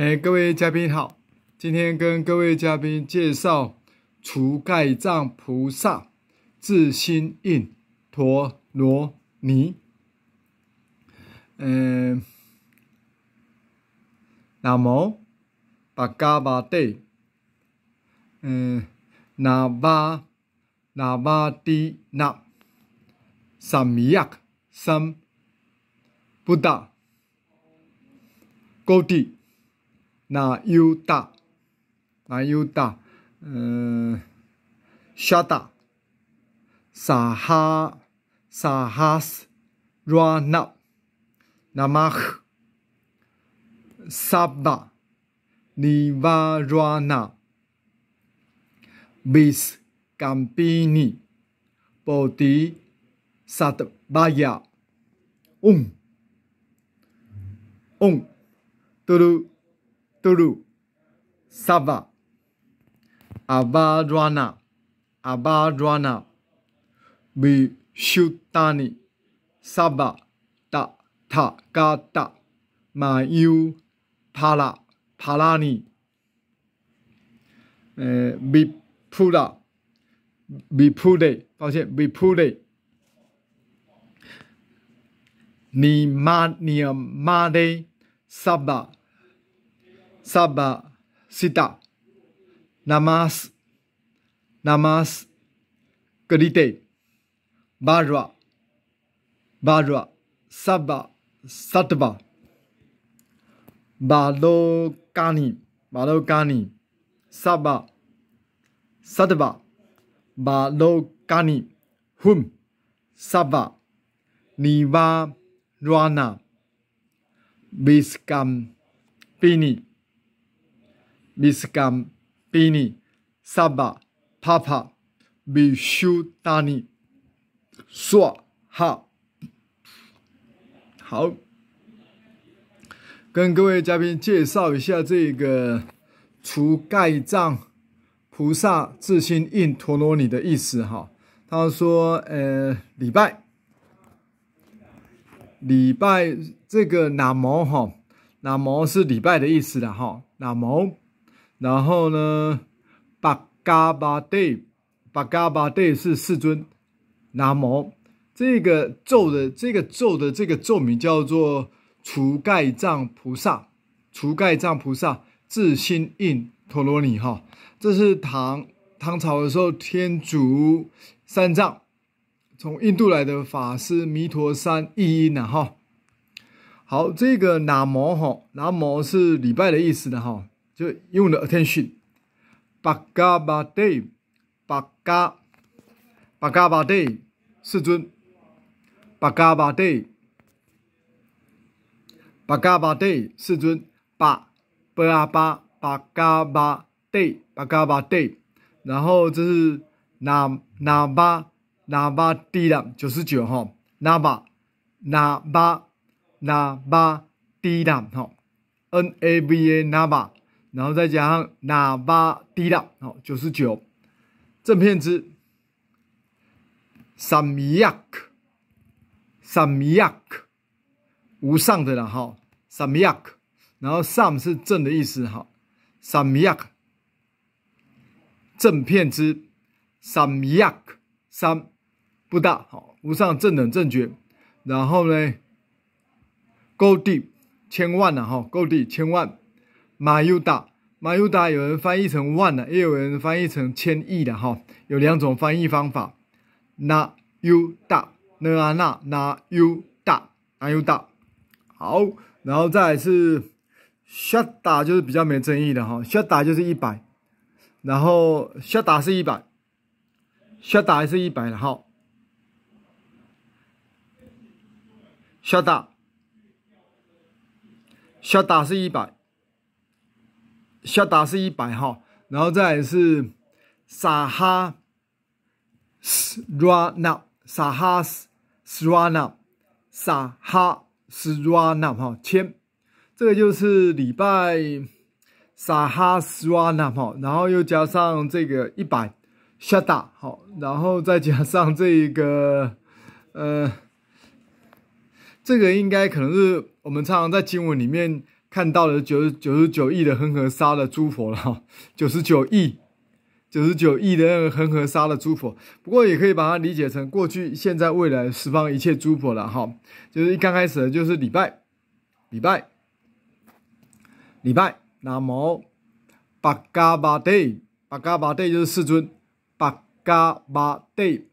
哎，各位嘉宾好！今天跟各位嘉宾介绍除盖藏菩萨自心印陀罗尼。嗯，那么巴嘎巴帝，嗯，那巴那巴帝那，萨米亚三，布达，高帝。na yuta na yuta uh, ờ, shata saha sahas rana namah sabba nivarana bis kampini bodhi satbaya dạ. ung ung turu သူရုစဗအဘာဒဝနာအဘာဒဝနာဘိရှုတာနိစဗတထကာတမာယူဖာလာဖာလာနိအဲဘိဖူလာဘိဖူဒေ抱歉ဘိဖူဒေနီမာနီမာဒေစဗサバ、シタ、ナマス、ナマス、グリテイ、バルワ、バルワ、サバ、サタバ、バロカニ、バロカニ、サバ、サタバ、バロカニ、フム、サバ、ニワ、ロアナ、ビスカム、ピニ、m i s s b a Papa, m 比尼萨巴帕帕米修达尼，唰哈好，跟各位嘉宾介绍一下这个除盖障菩萨自性印陀罗尼的意思哈。他说呃礼拜礼拜这个哪摩哈哪摩是礼拜的意思的哈哪摩。然后呢，巴嘎巴帝，巴嘎巴帝是世尊，南无这个咒的这个咒的这个咒名叫做除盖藏菩萨，除盖藏菩萨智心印陀罗尼哈，这是唐唐朝的时候天竺三藏从印度来的法师弥陀三义音呢哈，好这个南无哈南无是礼拜的意思的哈。就用的 attention，巴嘎巴得巴嘎，巴嘎巴得世尊，巴嘎巴得巴嘎巴得世尊，巴，巴阿巴，巴嘎巴得巴嘎巴得，然后这是那那巴那巴低的九十九哈，那巴那巴那巴低的哈，N A B A 那巴。然后再加上喇叭低拉，好九十九，正片之，samyak，samyak，无上的啦哈，samyak，然后萨是正的意思哈，samyak，正片之，samyak，sam，不大好，无上正等正觉，然后呢，高第千万了哈，高第千万。马尤达，马尤达，有人翻译成万的，也有人翻译成千亿的哈，有两种翻译方法。那尤达那啊那那 n a 那 d a 好，然后再是，十达就是比较没争议的哈，十达就是一百，然后十达是一百，打达是一百的哈，十达，十达是一百。下达是一百哈，然后再来是撒哈斯拉纳，撒哈斯拉纳，撒哈斯拉纳哈千，这个就是礼拜撒哈斯拉纳哈，然后又加上这个一百下达哈，然后再加上这个呃，这个应该可能是我们常常在经文里面。看到了九十九十九亿的恒河杀了诸佛了哈，九十九亿，九十九亿的那个恒河杀了诸佛。不过也可以把它理解成过去、现在、未来释放一切诸佛了哈。就是一刚开始的就是礼拜，礼拜，礼拜。那么巴嘎巴帝，巴嘎巴帝就是世尊，巴嘎巴帝，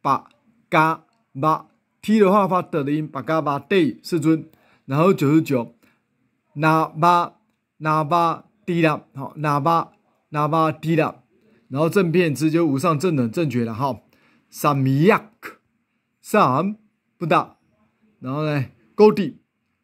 巴嘎巴。T 的话发的音，巴嘎巴帝世尊。然后九十九。喇叭，喇叭低了，好，喇叭，喇叭低了，然后正片直接无上正等正觉了，哈，三米亚克，三不大，然后呢，高地，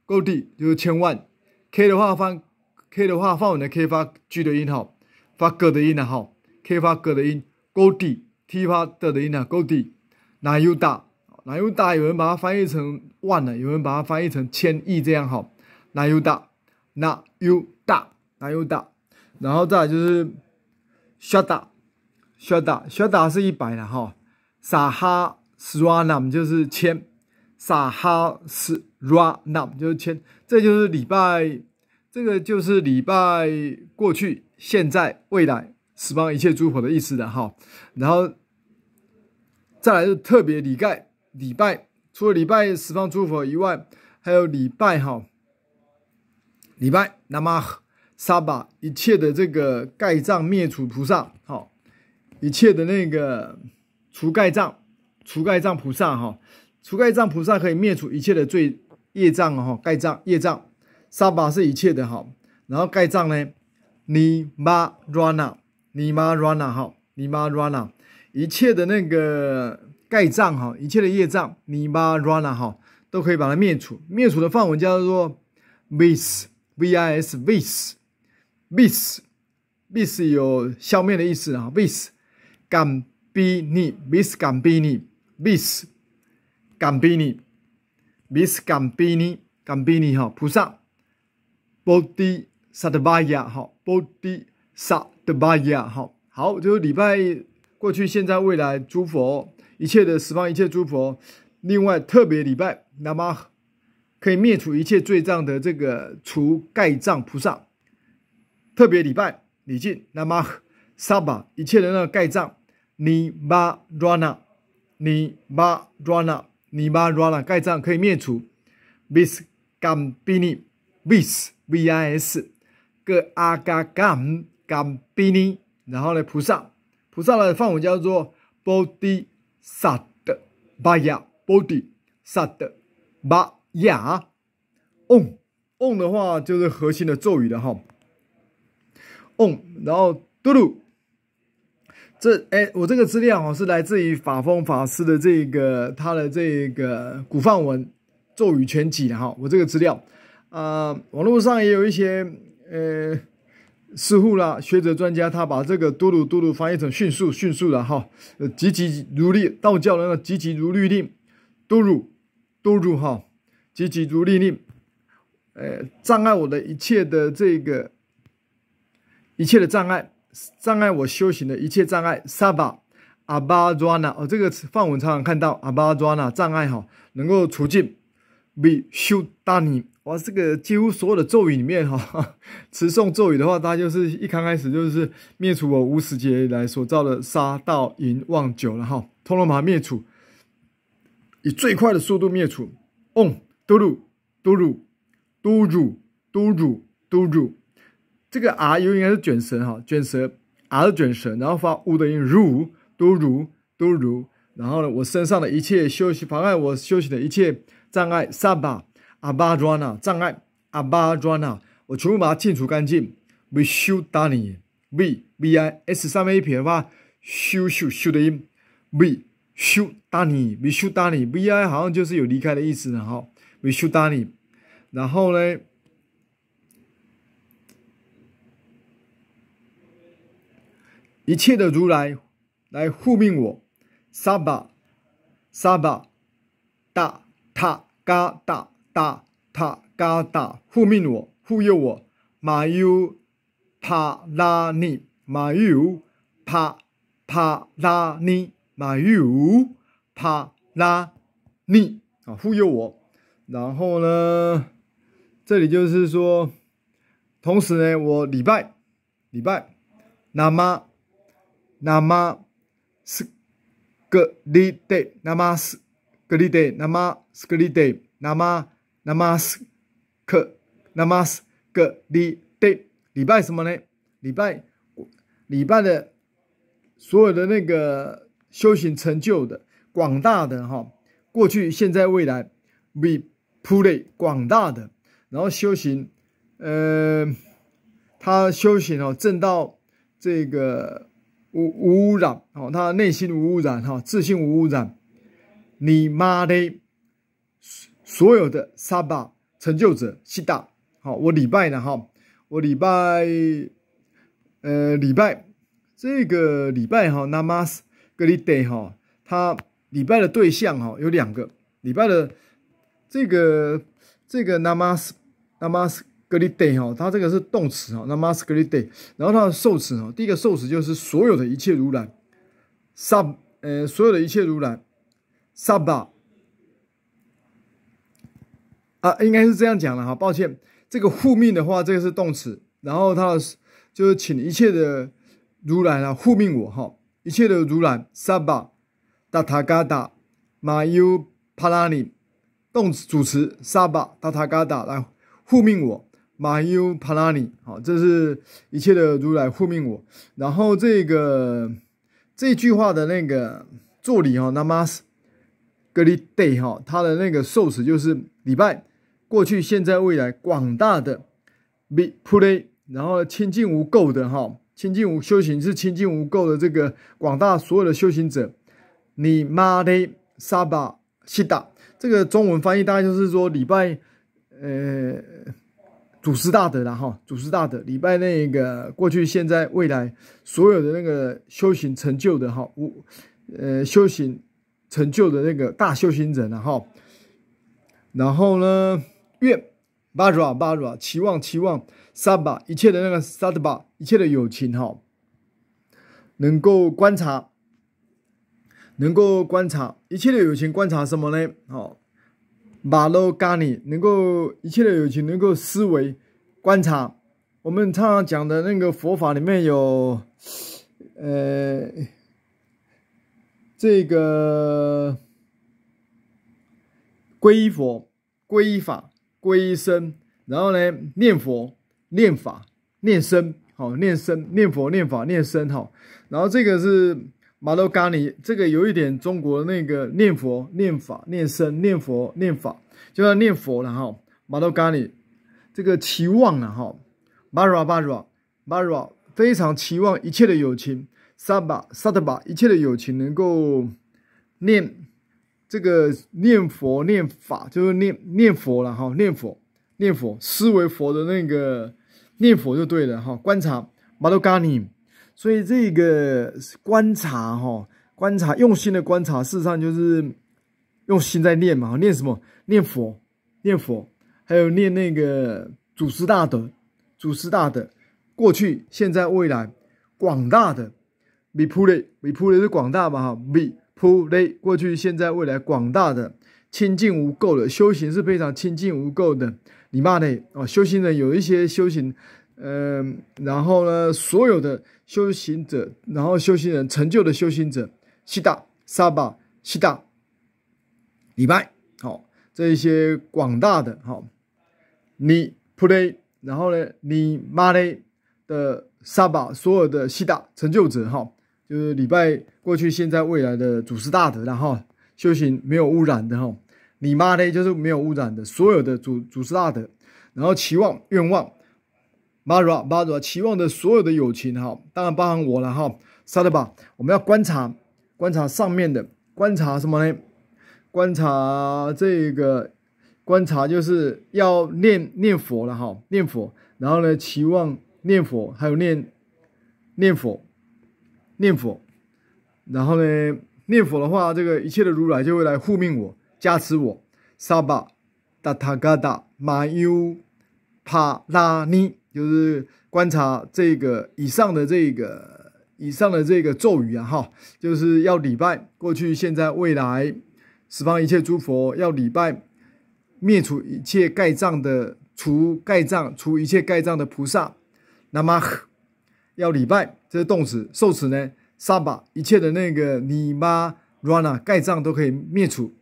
高地就是千万，K 的话放，K 的话放我们的 K 发 G 的音好，发 G 的音啊，好，K 发 G 的音，高地 t 发 D 的音啊，高地，那又大，那又大，有人把它翻译成万了，有人把它翻译成千亿这样好，那又大。那又大，那又大，然后再来就是小打小打小打是一百了哈。撒哈斯拉南就是千，撒哈斯拉南就是千。这就是礼拜，这个就是礼拜过去、现在、未来十方一切诸佛的意思的哈。然后再来就特别礼拜，礼拜除了礼拜十方诸佛以外，还有礼拜哈。礼拜那么沙巴一切的这个盖藏灭除菩萨，好，一切的那个除盖藏，除盖藏菩萨哈，除盖藏菩萨可以灭除一切的罪业障哈，盖障业障沙巴是一切的哈，然后盖障呢尼玛 rana，nima rana 哈 n i rana，一切的那个盖障哈，一切的业障尼玛 m a rana 哈，都可以把它灭除，灭除的范围叫做 m i s s v i s v s v s v s 有消灭的意思啊，v s，甘比尼，v s 甘比尼，v s 甘比尼，v s 甘比尼，甘比尼哈，菩萨 b o d 德 s a v a y a 哈 b o d 德 s a v a y a 哈，好，就是礼拜过去、现在、未来诸佛，一切的十方一切诸佛，另外特别礼拜那么。可以灭除一切罪障的这个除盖障菩萨，特别礼拜礼敬那 a m 巴 s a b a 一切人的盖障尼巴 rana 尼巴 m a rana n i rana 盖障可以灭除 vis gamini vis v i s g aga m g m i n i 然后呢菩萨菩萨的法语叫做 body sat baya body sat ba 呀，嗡，嗡的话就是核心的咒语的哈，嗡，然后嘟噜，这哎，我这个资料哈是来自于法风法师的这个他的这个古梵文咒语全集的哈，我这个资料啊，网络上也有一些呃，师傅啦、学者、专家，他把这个嘟噜嘟噜翻译成迅速迅速的哈，呃，急急如律，道教的急急如律令，嘟噜嘟噜哈。急急如律令，呃，障碍我的一切的这个一切的障碍，障碍我修行的一切障碍。萨巴阿巴热纳，哦，这个梵文常常看到阿巴热纳障碍哈，能够除尽。灭修大你，哇，这个几乎所有的咒语里面哈，持 诵咒语的话，它就是一刚开始就是灭除我无始劫来所造的杀盗淫妄酒了哈，通通把它灭除，以最快的速度灭除。都如都如都如都如都如，这个 r 又应该是卷舌哈，卷舌 r 是卷舌，然后发 u 的音，如都如都如。然后呢，我身上的一切休息妨碍我休息的一切障碍，萨巴阿巴砖啊，障碍阿巴砖啊，我全部把它清除干净。维修达尼维维 i s 上面一撇的话，修修修的音，维修达尼维修达尼维 i 好像就是有离开的意思呢哈。维修达尼，然后呢？一切的如来来护命我，沙巴沙巴达塔嘎达达塔嘎达护命我，护佑我。马尤帕拉尼，马尤帕帕拉尼，马尤帕拉尼啊，护佑我。然后呢，这里就是说，同时呢，我礼拜礼拜，那么那么是个礼拜那么是个礼拜那么是个礼拜那么那么是个那么是个礼拜礼拜什么呢？礼拜礼拜的所有的那个修行成就的广大的哈，过去、现在、未来，比。铺类广大的，然后修行，呃，他修行哦正道，这个无污染哦，他内心无污染哈，自信无污染。你妈的，所有的沙巴成就者悉达，好，我礼拜呢哈，我礼拜，呃，礼拜这个礼拜哈，namaste 哈，他礼拜的对象哈有两个礼拜的。这个这个 namas namas g u r u d e 哈，它这个是动词哈，namas g u r u d e 然后它的受词哈，第一个受词就是所有的一切如来，sa 呃所有的一切如来，sa ba。啊，应该是这样讲的哈，抱歉，这个护命的话，这个是动词，然后它的就是请一切的如来啊护命我哈，一切的如来 sa ba dattagada m a y u a 动词主词，萨巴达塔嘎达来护命我，y 马尤帕拉尼，好，这是一切的如来护命我。然后这个这句话的那个座礼哈，namaste，格里对哈，他的那个受词就是礼拜过去、现在、未来广大的，be pu，然后清净无垢的哈，清净无修行是清净无垢的这个广大所有的修行者，尼玛的萨巴西达。这个中文翻译大概就是说礼拜，呃，祖师大德了哈，祖师大德礼拜那个过去、现在、未来所有的那个修行成就的哈，我，呃，修行成就的那个大修行人了哈。然后呢，愿巴拉巴拉期望期望萨巴一切的那个萨德巴一切的友情哈，能够观察。能够观察一切的友情，观察什么呢？好，马洛咖喱能够一切的友情能够思维观察。我们常常讲的那个佛法里面有，呃，这个皈依佛、皈依法、皈依身，然后呢，念佛、念法、念身。好，念身、念佛、念法、念身。好，然后这个是。马豆咖喱，这个有一点中国那个念佛、念法、念僧、念佛、念法，就要念佛了哈。马豆咖喱，这个期望了哈。巴若巴若巴若，非常期望一切的友情，萨巴萨德巴一切的友情能够念这个念佛、念法，就是念念佛了哈。念佛念佛，思维佛的那个念佛就对了哈。观察马头咖喱。所以这个观察哈，观察用心的观察，事实上就是用心在念嘛，念什么？念佛，念佛，还有念那个祖师大德，祖师大德，过去、现在、未来广大的，米普勒，米普勒是广大嘛哈？米普勒，过去、现在、未来广大的清净无垢的修行是非常清净无垢的，你骂嘞哦，修行人有一些修行。嗯，然后呢，所有的修行者，然后修行人成就的修行者，悉达沙巴悉达礼拜，好，这一些广大的好，你普雷，然后呢，你玛勒的沙巴，所有的悉达成就者，哈，就是礼拜过去、现在、未来的主师大德，然后修行没有污染的哈，你玛勒就是没有污染的，所有的主主师大德，然后期望愿望。马若巴马期望的所有的友情哈，当然包含我了哈。萨德吧，我们要观察，观察上面的，观察什么呢？观察这个，观察就是要念念佛了哈，念佛。然后呢，期望念佛，还有念念佛念佛。然后呢，念佛的话，这个一切的如来就会来护命我，加持我。萨巴达塔嘎达马优帕拉尼。就是观察这个以上的这个以上的这个咒语啊，哈，就是要礼拜过去、现在、未来十方一切诸佛要礼拜灭除一切盖障的除盖障除一切盖障的菩萨那么要礼拜，这是动词受持呢，sa 一切的那个你妈 rana 盖障都可以灭除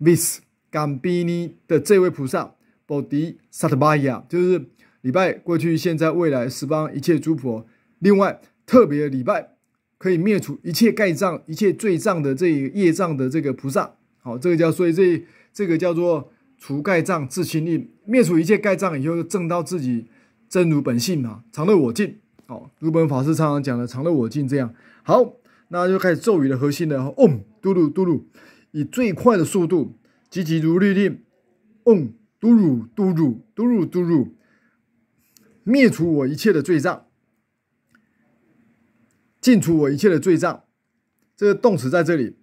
，vish gambini 的这位菩萨 bodhi satbaya 就是。礼拜过去、现在、未来十方一切诸佛，另外特别礼拜可以灭除一切盖障、一切罪障的这一业障的这个菩萨，好，这个叫所以这这个叫做除盖障自心令，灭除一切盖障以后，证到自己真如本性嘛，常乐我净。好，如本法师常常讲的，常乐我净这样。好，那就开始咒语的核心了。嗡嘟噜嘟噜，以最快的速度，急急如律令嗡嘟噜嘟噜嘟噜嘟噜。灭除我一切的罪障，净除我一切的罪障，这个动词在这里，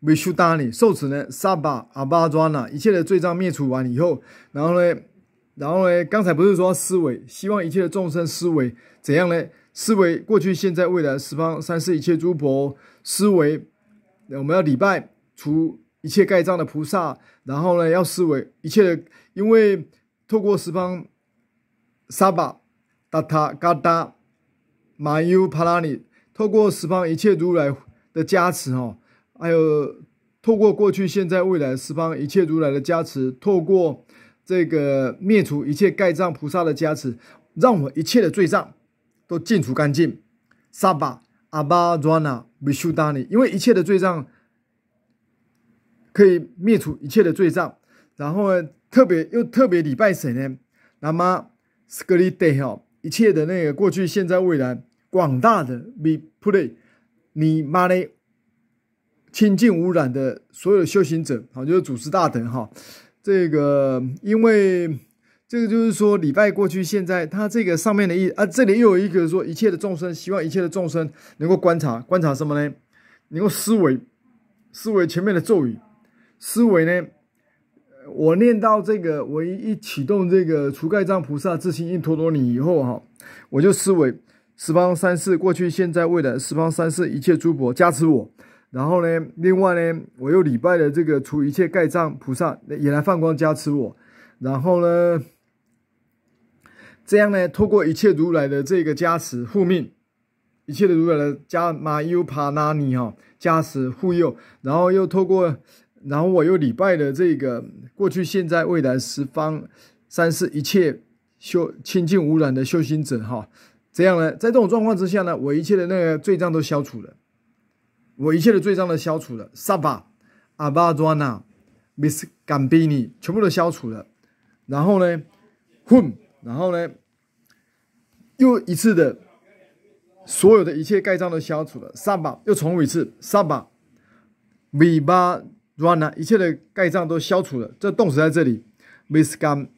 维 a n i 受持呢，萨巴阿巴庄呐，一切的罪障灭除完以后，然后呢，然后呢，刚才不是说思维，希望一切的众生思维怎样呢？思维过去、现在、未来十方三世一切诸佛思维，我们要礼拜除一切盖障的菩萨，然后呢，要思维一切的，因为透过十方沙巴。达塔嘎达马优帕拉尼，透过十方一切如来的加持哦，还有透过过去、现在、未来十方一切如来的加持，透过这个灭除一切盖障菩萨的加持，让我们一切的罪障都净除干净。萨巴阿巴罗那维修达尼，因为一切的罪障可以灭除一切的罪障，然后呢，特别又特别礼拜谁呢？那么格里德哈。一切的那个过去、现在、未来，广大的 be put，你 money 清净污染的所有修行者，好，就是主持大德哈，这个因为这个就是说礼拜过去现在，他这个上面的意啊，这里又有一个说一切的众生，希望一切的众生能够观察，观察什么呢？能够思维，思维前面的咒语，思维呢？我念到这个，我一启动这个除盖障菩萨之心印陀罗尼以后哈，我就思维十方三世过去、现在、未来十方三世一切诸佛加持我，然后呢，另外呢，我又礼拜的这个除一切盖障菩萨也来放光加持我，然后呢，这样呢，透过一切如来的这个加持护命，一切的如来的加马优帕拉尼哈加持护佑，然后又透过。然后我又礼拜了这个过去、现在、未来十方三世一切修清净无染的修行者，哈，这样呢，在这种状况之下呢，我一切的那个罪障都消除了，我一切的罪障都消除了，萨巴阿巴多纳、米斯甘比尼，全部都消除了。然后呢，混，然后呢，又一次的，所有的一切盖章都消除了，萨巴又重复一次，萨巴米巴。run 啊，一切的盖障都消除了。这动词在这里，misgam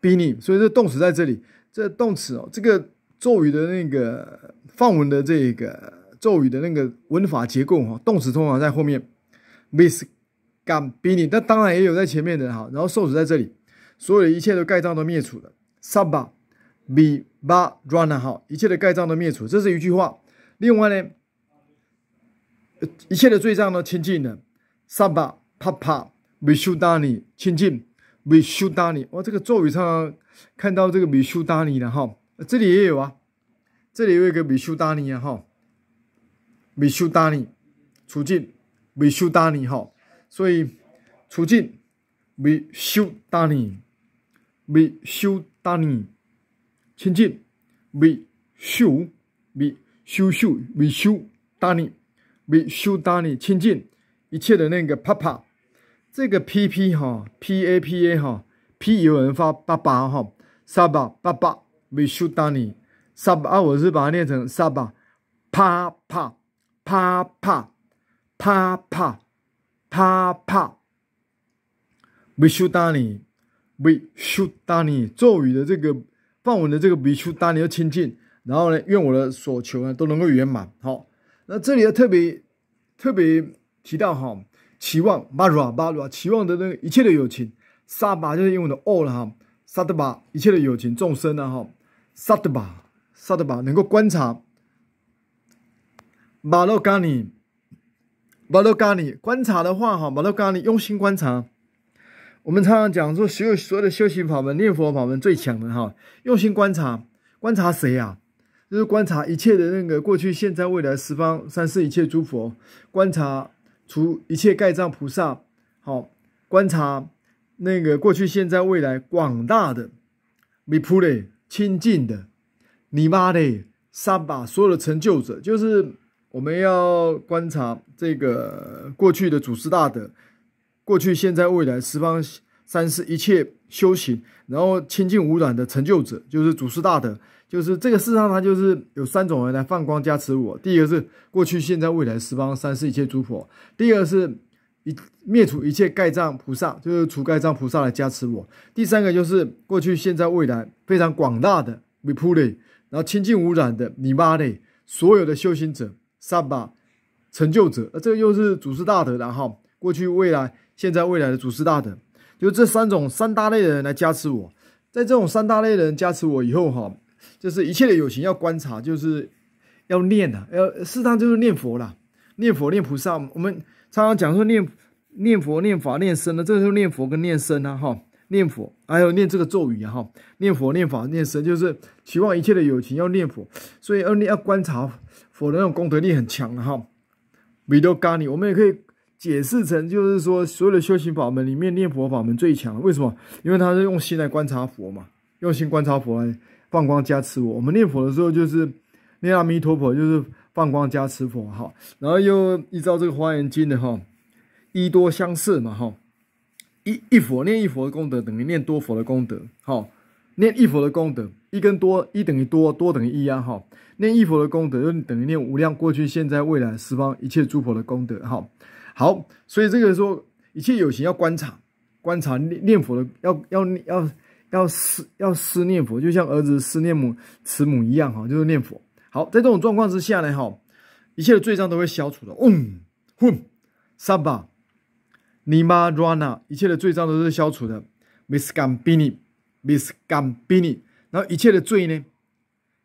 b i n i 所以这动词在这里。这动词哦，这个咒语的那个范文的这个咒语的那个文法结构哈，动词通常在后面，misgam b i n i 那当然也有在前面的哈。然后受死在这里，所有的一切的盖障都灭除了。s a b a b i ba run 啊，哈，一切的盖障都灭除，这是一句话。另外呢，一切的罪障都清净了。沙巴帕帕米修达尼亲近米修达尼，哇！这个座位上看到这个米修达尼了哈。这里也有啊，这里有一个米修达尼啊哈。米修达尼，促进米修达尼哈。所以促进米修达尼，米修达尼亲近米修米修修米修达尼，米修达尼亲近。一切的那个啪啪，这个 P P 哈 P A P A 哈 P 有人发爸爸哈沙巴八八，维修达尼沙巴啊，我是把它念成沙巴啪啪啪啪啪啪啪，啪，We 维修达尼维修 n 尼咒语的这个范文的这个维修 n 尼要亲近，然后呢，愿我的所求呢都能够圆满。好，那这里要特别特别。提到哈，期望巴若巴若，期望的那个一切的友情，萨巴就是英文的 all 哈，萨德巴一切的友情众生了哈，萨德巴萨德巴能够观察，马洛嘎尼，马洛嘎尼观察的话哈，马洛嘎尼用心观察，我们常常讲说，所有所有的修行法门、念佛法门最强的哈，用心观察，观察谁啊？就是观察一切的那个过去、现在、未来十方三世一切诸佛，观察。除一切盖藏菩萨，好观察那个过去、现在、未来广大的米普雷，清净的尼玛的，上把所有的成就者，就是我们要观察这个过去的祖师大德，过去、现在、未来十方三世一切修行，然后清净无染的成就者，就是祖师大德。就是这个世上，它就是有三种人来放光加持我。第一个是过去、现在、未来十方三世一切诸佛；第二个是一灭除一切盖障菩萨，就是除盖障菩萨来加持我；第三个就是过去、现在、未来非常广大的 v i p u l 然后清净无染的 n i b 所有的修行者、萨巴成就者，这个又是祖师大德，然后过去、未来、现在、未来的祖师大德，就这三种三大类的人来加持我。在这种三大类的人加持我以后，哈。就是一切的友情要观察，就是要念的，要适当就是念佛了，念佛念菩萨，我们常常讲说念念佛、念佛、念身的，这个就念佛跟念身啊，哈，念佛还有念这个咒语啊，哈，念佛、念佛、念身，就是期望一切的友情要念佛，所以要你要观察佛的那种功德力很强的哈，米多嘎尼，我们也可以解释成就是说所有的修行法门里面念佛法门最强，为什么？因为他是用心来观察佛嘛，用心观察佛来。放光加持我，我们念佛的时候就是念阿弥陀佛，就是放光加持佛哈。然后又依照这个《花严经》的哈，一多相似嘛哈，一一佛念一佛的功德等于念多佛的功德好，念一佛的功德一跟多一等于多多等于一啊哈，念一佛的功德就等于念无量过去现在未来十方一切诸佛的功德哈。好，所以这个说一切有形要观察，观察念念佛的要要要。要思要思念佛，就像儿子思念母慈母一样哈，就是念佛。好，在这种状况之下呢，哈，一切的罪障都会消除的。嗡，哼，萨巴尼玛拉纳，一切的罪障都是消除的。misgam bini，misgam bini，然后一切的罪呢，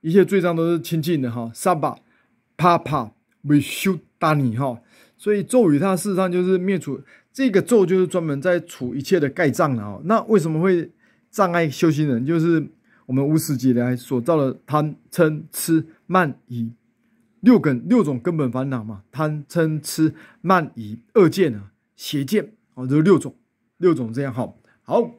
一切罪障都是清净的哈。萨巴帕帕维修达尼哈，所以咒语它事实上就是灭除这个咒，就是专门在除一切的盖障的哈。那为什么会？障碍修行人就是我们无始以来所造的贪嗔痴慢疑六根六种根本烦恼嘛，贪嗔痴慢疑恶见啊，邪见哦，这六种六种这样哈好，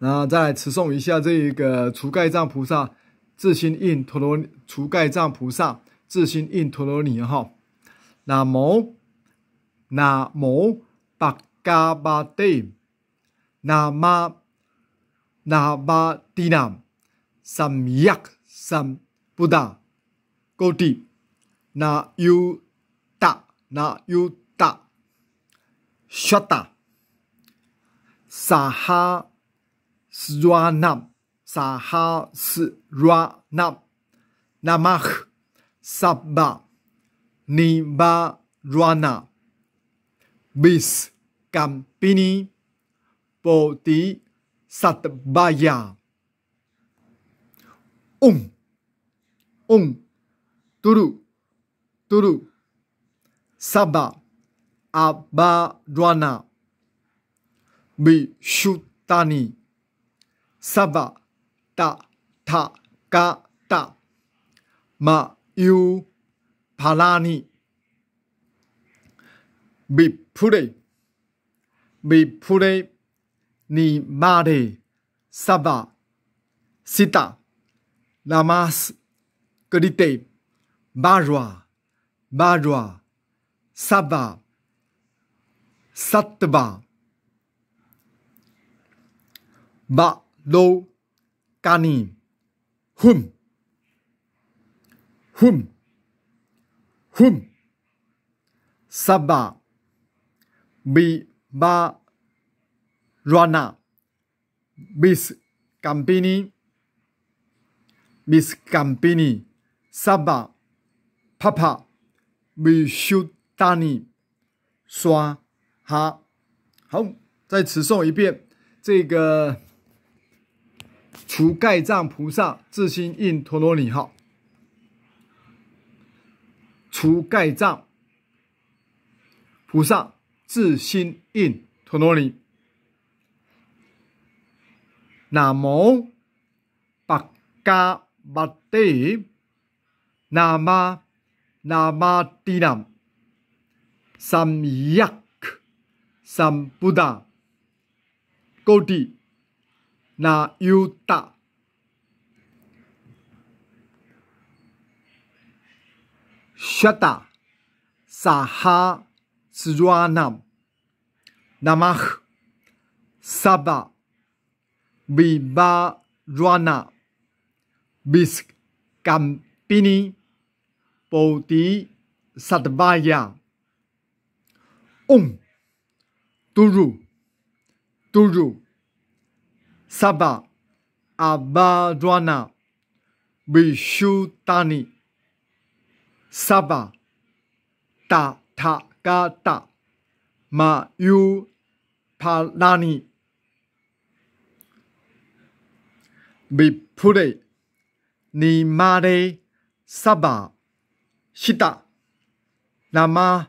然后再持诵一下这一个除盖藏菩萨自心印陀罗除盖藏菩萨自心印陀罗尼哈，那摩那摩巴嘎巴帝。nama nabatinam samyak sampuda koti nayuta nayuta shata sahasranam sahasranam namah sabba nibarana bis kampini Bồ Tý Sattbaya. Ung, Ung, Turu, Turu, Saba, Abadwana, Bishutani, Saba, Ta, Tha, Ka, Ta, Ma, Yu, Palani, Bipure, Bipure, Nimare, Saba, Sita, Namas, Kurite, Barwa, Barwa, Saba, Satba, Ba, Lo, Kani, Hum, Hum, Hum, Saba, Bi, Ba, Rana, Miss g a m b i n i Miss g a m b i n i Saba, Papa，Missudani，刷哈，好，再次诵一遍这个除盖藏菩萨自心印陀罗尼号，除盖藏菩萨自心印陀罗尼。Nam Mô Bhagavate Nama Namatinam Samyak Sambuddha Koti Nayuta Shata Saha Sranam Namah Sabha Bibarwana Bisk Kampini Poti Satbaya Ung Turu Turu Saba Abadwana Bishutani Saba Ta Ta Ka Ta Mayupalani 미프레 니마레 사바 시다 나마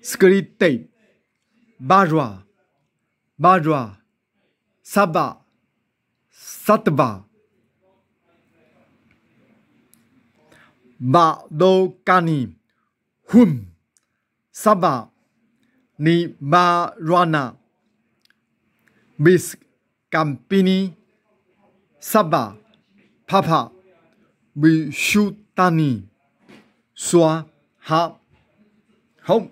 스크리테 바좌 바좌 사바 사트바 바도카니 훔 사바 니바라나 미스 캄피니 萨巴帕帕维修达尼沙哈好，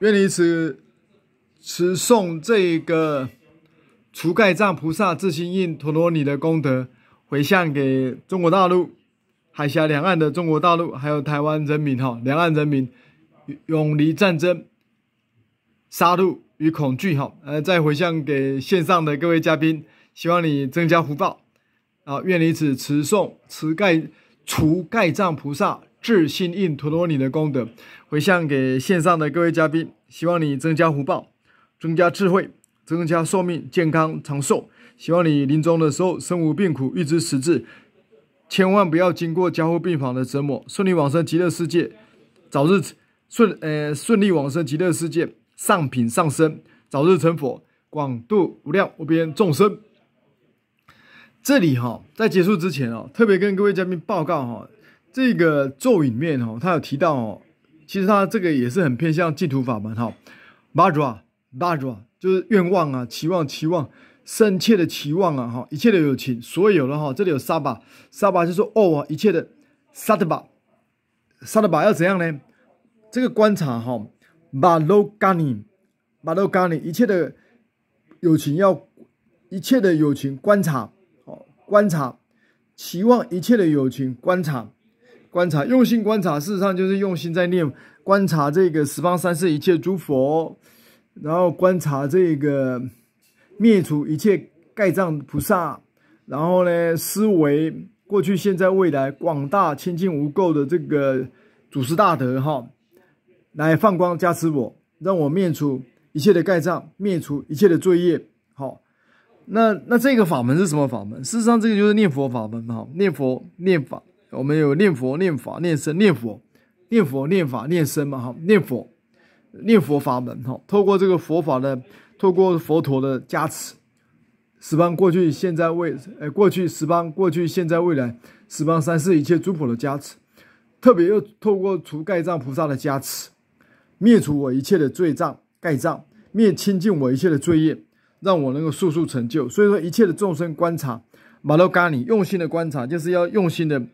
愿你此此送这一个除盖藏菩萨自心印陀罗尼的功德回向给中国大陆海峡两岸的中国大陆还有台湾人民哈两岸人民永离战争杀戮与恐惧哈呃再回向给线上的各位嘉宾，希望你增加福报。啊！愿你此持诵、持盖除盖藏菩萨智心印陀罗尼的功德，回向给线上的各位嘉宾。希望你增加福报，增加智慧，增加寿命、健康、长寿。希望你临终的时候身无病苦，预知时至，千万不要经过加护病房的折磨，顺利往生极乐世界，早日顺呃顺利往生极乐世界，上品上生，早日成佛，广度无量无边众生。这里哈，在结束之前哦，特别跟各位嘉宾报告哈，这个咒语里面哦，他有提到哦，其实他这个也是很偏向净土法门哈。Badra b 啊，d r a 就是愿望啊，期望，期望，深切的期望啊哈，一切的友情，所有的哈，这里有沙巴，沙巴就是说哦，一切的沙 s 巴，沙 b 巴要怎样呢？这个观察哈，巴罗嘎尼，巴罗嘎尼，一切的友情要，一切的友情观察。观察，期望一切的友情。观察，观察，用心观察。事实上，就是用心在念观察这个十方三世一切诸佛，然后观察这个灭除一切盖障菩萨，然后呢，思维过去、现在、未来广大清净无垢的这个祖师大德哈，来放光加持我，让我灭除一切的盖障，灭除一切的罪业。那那这个法门是什么法门？事实上，这个就是念佛法门哈。念佛、念法，我们有念佛、念法、念身、念佛、念佛、念法、念身嘛哈。念佛、念佛法门哈。透过这个佛法的，透过佛陀的加持，十方过去、现在、未，呃，过去、十方过去、现在、未来，十方三世一切诸佛的加持，特别又透过除盖障菩萨的加持，灭除我一切的罪障盖障，灭清净我一切的罪业。让我能够速速成就，所以说一切的众生观察马罗嘎尼，用心的观察，就是要用心的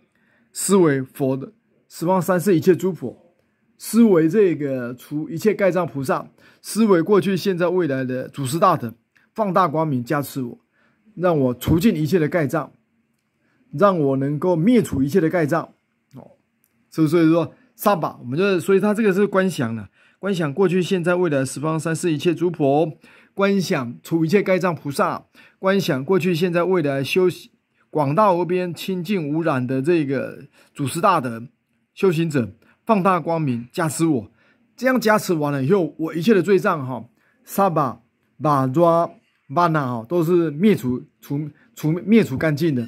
思维佛的十方三世一切诸佛，思维这个除一切盖障菩萨，思维过去现在未来的主佛大德放大光明加持我，让我除尽一切的盖障，让我能够灭除一切的盖障哦，所所以说上把我们就所以，他这个是观想的，观想过去现在未来十方三世一切诸佛。观想除一切盖障菩萨，观想过去、现在、未来修习广大无边、清净无染的这个主师大德修行者，放大光明加持我。这样加持完了以后，我一切的罪障哈，萨巴巴抓巴那哈，都是灭除除除灭除干净的。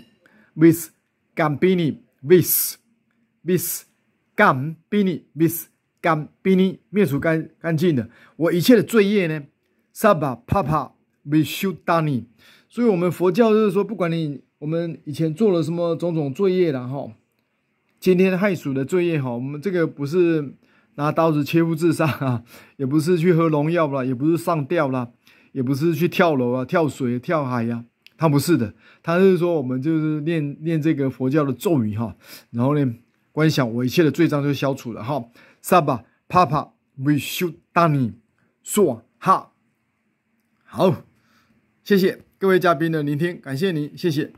miss g a m b i n i miss miss g a m b i n i miss g a m b i n i 灭除干干净的。我一切的罪业呢？萨巴帕帕维修达尼，所以我们佛教就是说，不管你我们以前做了什么种种罪业然后今天害鼠的罪业哈，我们这个不是拿刀子切腹自杀啊，也不是去喝农药了，也不是上吊了，也不是去跳楼啊、跳水、跳海呀，他不是的，他是说我们就是念念这个佛教的咒语哈，然后呢，观想我一切的罪障就消除了哈。萨巴帕帕维修达尼，说哈。好，谢谢各位嘉宾的聆听，感谢您，谢谢。